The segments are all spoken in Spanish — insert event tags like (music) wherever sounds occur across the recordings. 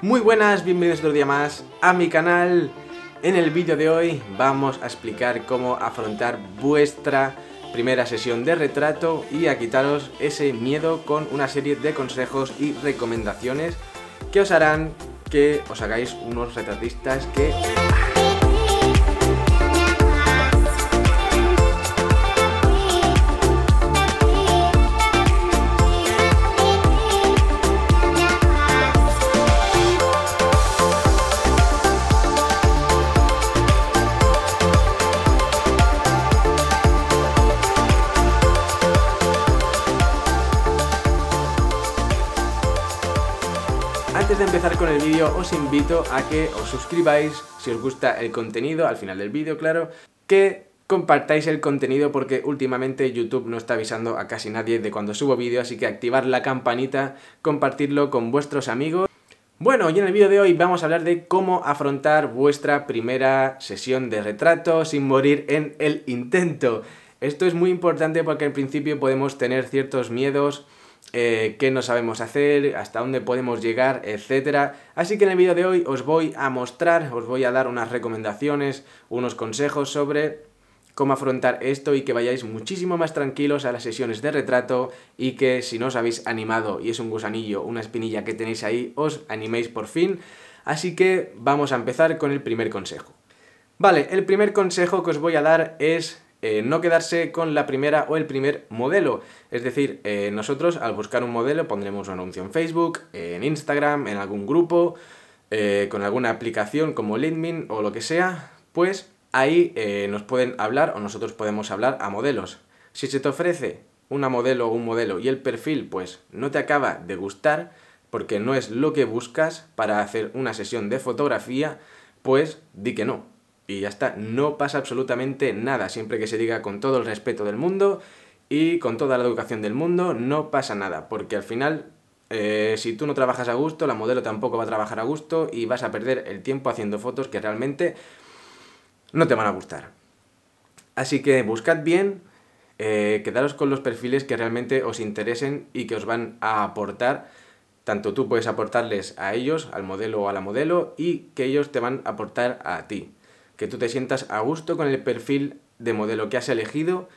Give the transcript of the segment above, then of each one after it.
Muy buenas, bienvenidos otro día más a mi canal. En el vídeo de hoy vamos a explicar cómo afrontar vuestra primera sesión de retrato y a quitaros ese miedo con una serie de consejos y recomendaciones que os harán que os hagáis unos retratistas que... el vídeo os invito a que os suscribáis si os gusta el contenido, al final del vídeo claro, que compartáis el contenido porque últimamente YouTube no está avisando a casi nadie de cuando subo vídeo, así que activar la campanita, compartirlo con vuestros amigos. Bueno, y en el vídeo de hoy vamos a hablar de cómo afrontar vuestra primera sesión de retrato sin morir en el intento. Esto es muy importante porque al principio podemos tener ciertos miedos eh, qué no sabemos hacer, hasta dónde podemos llegar, etc. Así que en el vídeo de hoy os voy a mostrar, os voy a dar unas recomendaciones, unos consejos sobre cómo afrontar esto y que vayáis muchísimo más tranquilos a las sesiones de retrato y que si no os habéis animado y es un gusanillo, una espinilla que tenéis ahí, os animéis por fin. Así que vamos a empezar con el primer consejo. Vale, el primer consejo que os voy a dar es eh, no quedarse con la primera o el primer modelo. Es decir, eh, nosotros al buscar un modelo pondremos un anuncio en Facebook, en Instagram, en algún grupo, eh, con alguna aplicación como LinkedIn o lo que sea, pues ahí nos pueden hablar o nosotros podemos hablar a modelos. Si se te ofrece una modelo o un modelo y el perfil pues no te acaba de gustar porque no es lo que buscas para hacer una sesión de fotografía, pues di que no, y ya está, no pasa absolutamente nada, siempre que se diga con todo el respeto del mundo y con toda la educación del mundo, no pasa nada, porque al final, eh, si tú no trabajas a gusto, la modelo tampoco va a trabajar a gusto y vas a perder el tiempo haciendo fotos que realmente no te van a gustar. Así que buscad bien, eh, quedaros con los perfiles que realmente os interesen y que os van a aportar tanto tú puedes aportarles a ellos, al modelo o a la modelo, y que ellos te van a aportar a ti que tú te sientas a gusto con el perfil de modelo que has elegido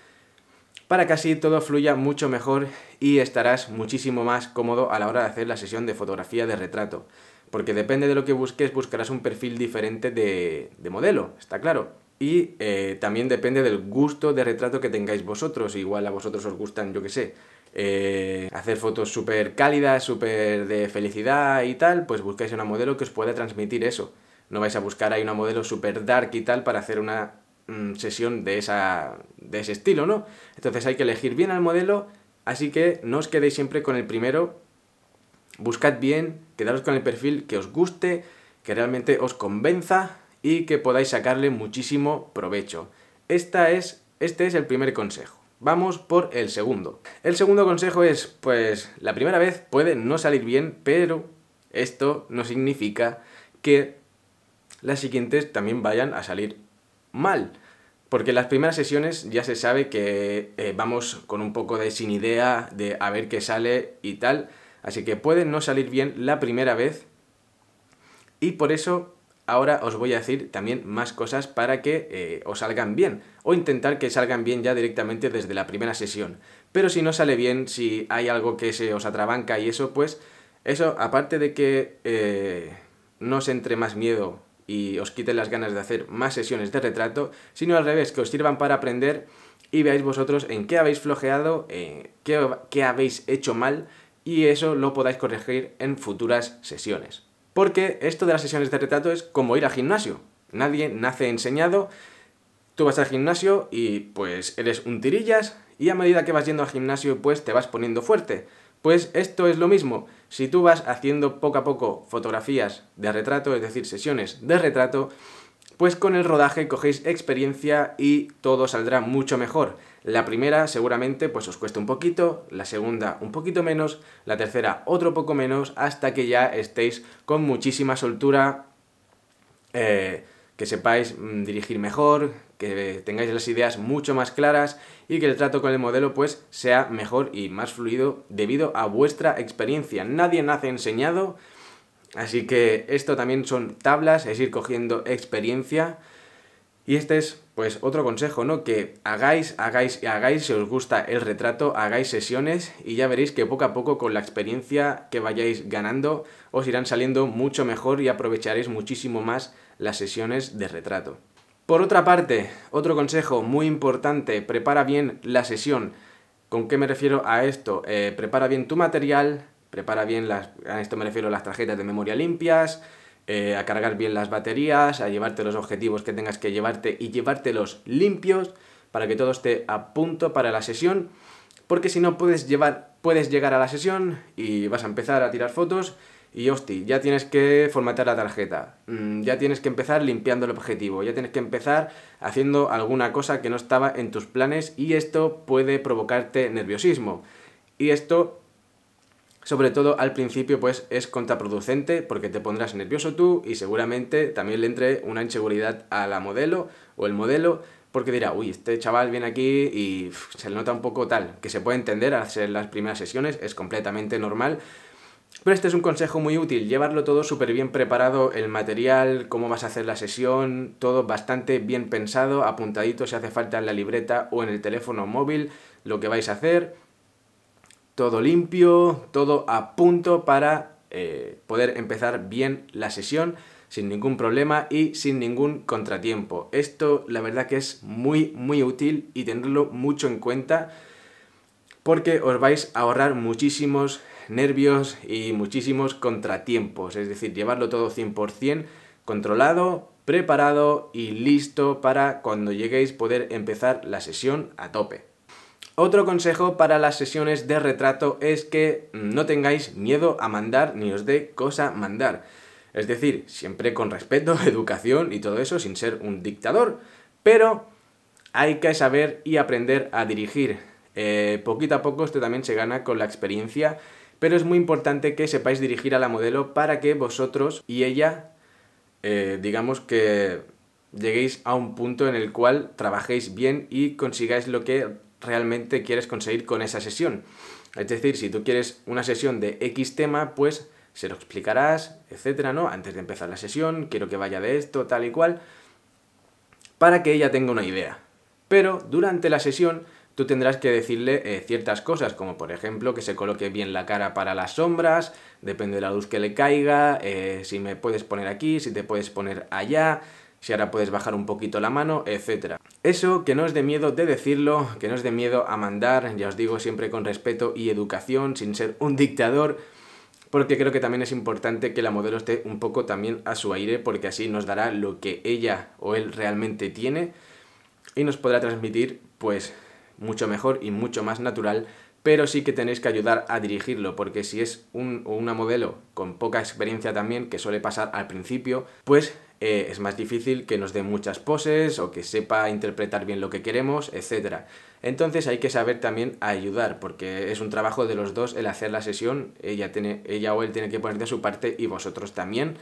para que así todo fluya mucho mejor y estarás muchísimo más cómodo a la hora de hacer la sesión de fotografía de retrato. Porque depende de lo que busques, buscarás un perfil diferente de, modelo, está claro. Y eh, también depende del gusto de retrato que tengáis vosotros. Igual a vosotros os gustan, yo qué sé, eh, hacer fotos súper cálidas, súper de felicidad y tal, pues buscáis una modelo que os pueda transmitir eso no vais a buscar ahí una modelo super dark y tal para hacer una mm, sesión de, esa, de ese estilo, ¿no? Entonces hay que elegir bien al modelo, así que no os quedéis siempre con el primero, buscad bien, quedaros con el perfil que os guste, que realmente os convenza y que podáis sacarle muchísimo provecho. Esta es, este es el primer consejo. Vamos por el segundo. El segundo consejo es, pues la primera vez puede no salir bien, pero esto no significa que las siguientes también vayan a salir mal. Porque las primeras sesiones ya se sabe que eh, vamos con un poco de sin idea, de a ver qué sale y tal. Así que pueden no salir bien la primera vez. Y por eso ahora os voy a decir también más cosas para que eh, os salgan bien. O intentar que salgan bien ya directamente desde la primera sesión. Pero si no sale bien, si hay algo que se os atrabanca y eso, pues eso, aparte de que eh, no os entre más miedo y os quiten las ganas de hacer más sesiones de retrato, sino al revés, que os sirvan para aprender y veáis vosotros en qué habéis flojeado, eh, qué, qué habéis hecho mal y eso lo podáis corregir en futuras sesiones. Porque esto de las sesiones de retrato es como ir al gimnasio. Nadie nace enseñado. Tú vas al gimnasio y pues eres un tirillas y a medida que vas yendo al gimnasio pues te vas poniendo fuerte. Pues esto es lo mismo. Si tú vas haciendo poco a poco fotografías de retrato, es decir, sesiones de retrato, pues con el rodaje cogéis experiencia y todo saldrá mucho mejor. La primera seguramente pues os cuesta un poquito, la segunda un poquito menos, la tercera otro poco menos, hasta que ya estéis con muchísima soltura, eh, que sepáis mm, dirigir mejor, que tengáis las ideas mucho más claras y que el trato con el modelo pues sea mejor y más fluido debido a vuestra experiencia. Nadie nace enseñado, así que esto también son tablas, es ir cogiendo experiencia. Y este es pues otro consejo, ¿no? Que hagáis, hagáis, y hagáis, si os gusta el retrato, hagáis sesiones y ya veréis que poco a poco con la experiencia que vayáis ganando os irán saliendo mucho mejor y aprovecharéis muchísimo más las sesiones de retrato. Por otra parte, otro consejo muy importante, prepara bien la sesión. ¿Con qué me refiero a esto? Eh, prepara bien tu material, prepara bien las... A esto me refiero a las tarjetas de memoria limpias, eh, a cargar bien las baterías, a llevarte los objetivos que tengas que llevarte y llevártelos limpios para que todo esté a punto para la sesión, porque si no puedes, llevar, puedes llegar a la sesión y vas a empezar a tirar fotos y hosti, ya tienes que formatar la tarjeta, mm, ya tienes que empezar limpiando el objetivo, ya tienes que empezar haciendo alguna cosa que no estaba en tus planes y esto puede provocarte nerviosismo. Y esto, sobre todo al principio, pues es contraproducente porque te pondrás nervioso tú y seguramente también le entre una inseguridad a la modelo o el modelo porque dirá, uy, este chaval viene aquí y se le nota un poco tal, que se puede entender hacer las primeras sesiones, es completamente normal, pero este es un consejo muy útil, llevarlo todo súper bien preparado, el material, cómo vas a hacer la sesión, todo bastante bien pensado, apuntadito si hace falta en la libreta o en el teléfono móvil, lo que vais a hacer, todo limpio, todo a punto para eh, poder empezar bien la sesión sin ningún problema y sin ningún contratiempo. Esto la verdad que es muy muy útil y tenerlo mucho en cuenta porque os vais a ahorrar muchísimos nervios y muchísimos contratiempos, es decir, llevarlo todo 100% controlado, preparado y listo para cuando lleguéis poder empezar la sesión a tope. Otro consejo para las sesiones de retrato es que no tengáis miedo a mandar ni os dé cosa mandar. Es decir, siempre con respeto, (laughs) educación y todo eso sin ser un dictador, pero hay que saber y aprender a dirigir, eh, poquito a poco esto también se gana con la experiencia, pero es muy importante que sepáis dirigir a la modelo para que vosotros y ella, eh, digamos que lleguéis a un punto en el cual trabajéis bien y consigáis lo que realmente quieres conseguir con esa sesión. Es decir, si tú quieres una sesión de X tema, pues se lo explicarás, etcétera, ¿no? Antes de empezar la sesión, quiero que vaya de esto, tal y cual, para que ella tenga una idea. Pero durante la sesión tú tendrás que decirle eh, ciertas cosas, como por ejemplo que se coloque bien la cara para las sombras, depende de la luz que le caiga, eh, si me puedes poner aquí, si te puedes poner allá, si ahora puedes bajar un poquito la mano, etc. Eso que no es de miedo de decirlo, que no es de miedo a mandar, ya os digo siempre con respeto y educación, sin ser un dictador, porque creo que también es importante que la modelo esté un poco también a su aire, porque así nos dará lo que ella o él realmente tiene y nos podrá transmitir pues mucho mejor y mucho más natural, pero sí que tenéis que ayudar a dirigirlo, porque si es un una modelo con poca experiencia también, que suele pasar al principio, pues eh, es más difícil que nos dé muchas poses o que sepa interpretar bien lo que queremos, etc. Entonces hay que saber también ayudar, porque es un trabajo de los dos el hacer la sesión, ella, tiene, ella o él tiene que poner de su parte y vosotros también.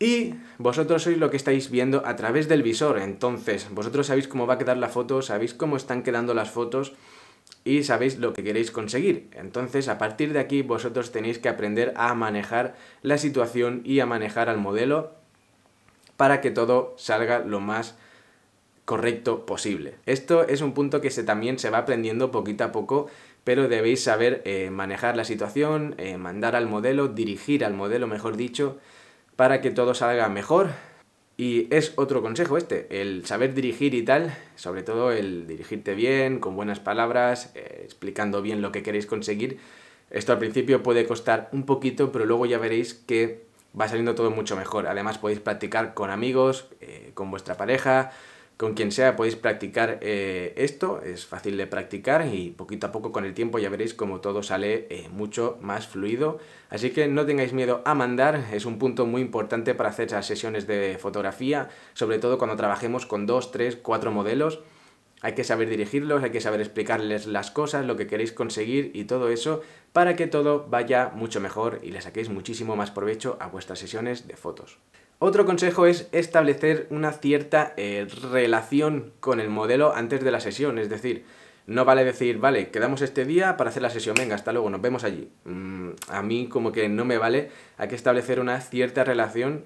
Y vosotros sois lo que estáis viendo a través del visor, entonces vosotros sabéis cómo va a quedar la foto, sabéis cómo están quedando las fotos y sabéis lo que queréis conseguir. Entonces a partir de aquí vosotros tenéis que aprender a manejar la situación y a manejar al modelo para que todo salga lo más correcto posible. Esto es un punto que se, también se va aprendiendo poquito a poco, pero debéis saber eh, manejar la situación, eh, mandar al modelo, dirigir al modelo, mejor dicho, para que todo salga mejor. Y es otro consejo este, el saber dirigir y tal, sobre todo el dirigirte bien, con buenas palabras, eh, explicando bien lo que queréis conseguir. Esto al principio puede costar un poquito, pero luego ya veréis que va saliendo todo mucho mejor. Además podéis practicar con amigos, eh, con vuestra pareja, con quien sea podéis practicar eh, esto, es fácil de practicar y poquito a poco con el tiempo ya veréis como todo sale eh, mucho más fluido. Así que no tengáis miedo a mandar, es un punto muy importante para hacer esas sesiones de fotografía, sobre todo cuando trabajemos con 2, 3, 4 modelos. Hay que saber dirigirlos, hay que saber explicarles las cosas, lo que queréis conseguir y todo eso para que todo vaya mucho mejor y le saquéis muchísimo más provecho a vuestras sesiones de fotos. Otro consejo es establecer una cierta eh, relación con el modelo antes de la sesión, es decir, no vale decir, vale, quedamos este día para hacer la sesión, venga, hasta luego, nos vemos allí. Mm, a mí como que no me vale, hay que establecer una cierta relación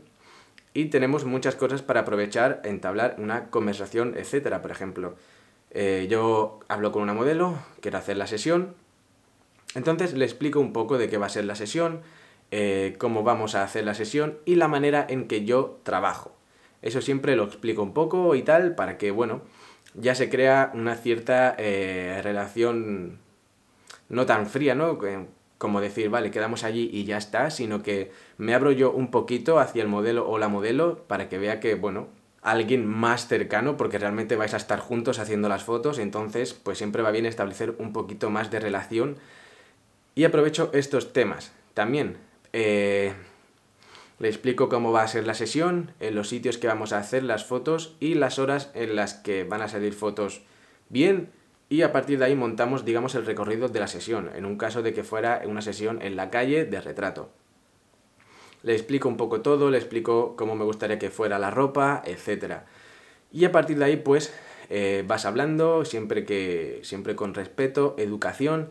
y tenemos muchas cosas para aprovechar, entablar una conversación, etcétera, por ejemplo. Eh, yo hablo con una modelo, quiero hacer la sesión, entonces le explico un poco de qué va a ser la sesión, eh, cómo vamos a hacer la sesión y la manera en que yo trabajo. Eso siempre lo explico un poco y tal para que, bueno, ya se crea una cierta eh, relación no tan fría, ¿no? Como decir, vale, quedamos allí y ya está, sino que me abro yo un poquito hacia el modelo o la modelo para que vea que, bueno, alguien más cercano porque realmente vais a estar juntos haciendo las fotos, entonces pues siempre va bien establecer un poquito más de relación y aprovecho estos temas. También eh, le explico cómo va a ser la sesión, en los sitios que vamos a hacer las fotos y las horas en las que van a salir fotos bien y a partir de ahí montamos digamos el recorrido de la sesión, en un caso de que fuera una sesión en la calle de retrato le explico un poco todo, le explico cómo me gustaría que fuera la ropa, etc. Y a partir de ahí, pues, eh, vas hablando, siempre, que, siempre con respeto, educación,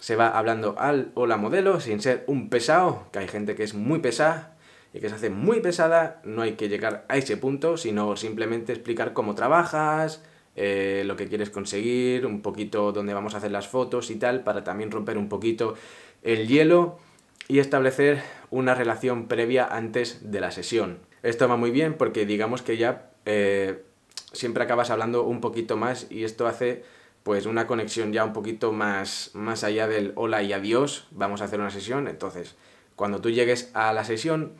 se va hablando al o la modelo sin ser un pesado, que hay gente que es muy pesada y que se hace muy pesada, no hay que llegar a ese punto, sino simplemente explicar cómo trabajas, eh, lo que quieres conseguir, un poquito dónde vamos a hacer las fotos y tal, para también romper un poquito el hielo y establecer una relación previa antes de la sesión. Esto va muy bien porque digamos que ya eh, siempre acabas hablando un poquito más y esto hace pues una conexión ya un poquito más, más allá del hola y adiós, vamos a hacer una sesión, entonces cuando tú llegues a la sesión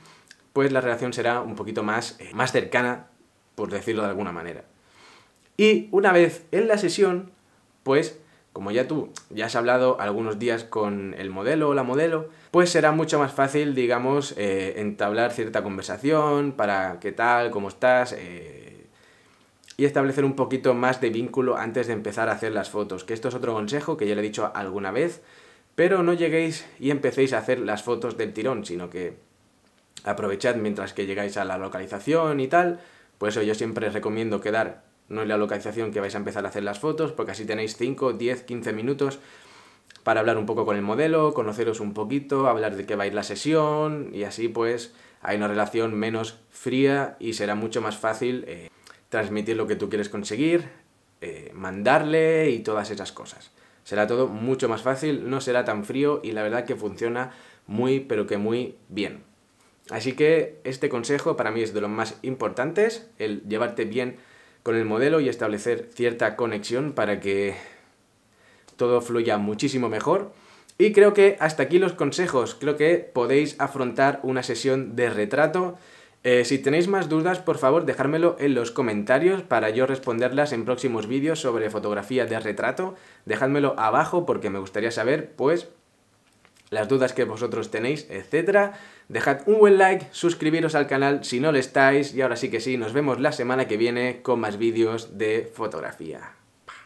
pues la relación será un poquito más, eh, más cercana, por decirlo de alguna manera. Y una vez en la sesión, pues como ya tú ya has hablado algunos días con el modelo o la modelo, pues será mucho más fácil, digamos, eh, entablar cierta conversación para qué tal, cómo estás, eh, y establecer un poquito más de vínculo antes de empezar a hacer las fotos. Que esto es otro consejo que ya le he dicho alguna vez, pero no lleguéis y empecéis a hacer las fotos del tirón, sino que aprovechad mientras que llegáis a la localización y tal. pues eso yo siempre recomiendo quedar no es la localización que vais a empezar a hacer las fotos, porque así tenéis 5, 10, 15 minutos para hablar un poco con el modelo, conoceros un poquito, hablar de qué va a ir la sesión y así pues hay una relación menos fría y será mucho más fácil eh, transmitir lo que tú quieres conseguir, eh, mandarle y todas esas cosas. Será todo mucho más fácil, no será tan frío y la verdad que funciona muy pero que muy bien. Así que este consejo para mí es de los más importantes, el llevarte bien con el modelo y establecer cierta conexión para que todo fluya muchísimo mejor. Y creo que hasta aquí los consejos. Creo que podéis afrontar una sesión de retrato. Eh, si tenéis más dudas, por favor, dejármelo en los comentarios para yo responderlas en próximos vídeos sobre fotografía de retrato. Dejádmelo abajo porque me gustaría saber, pues, las dudas que vosotros tenéis, etcétera, Dejad un buen like, suscribiros al canal si no lo estáis y ahora sí que sí, nos vemos la semana que viene con más vídeos de fotografía.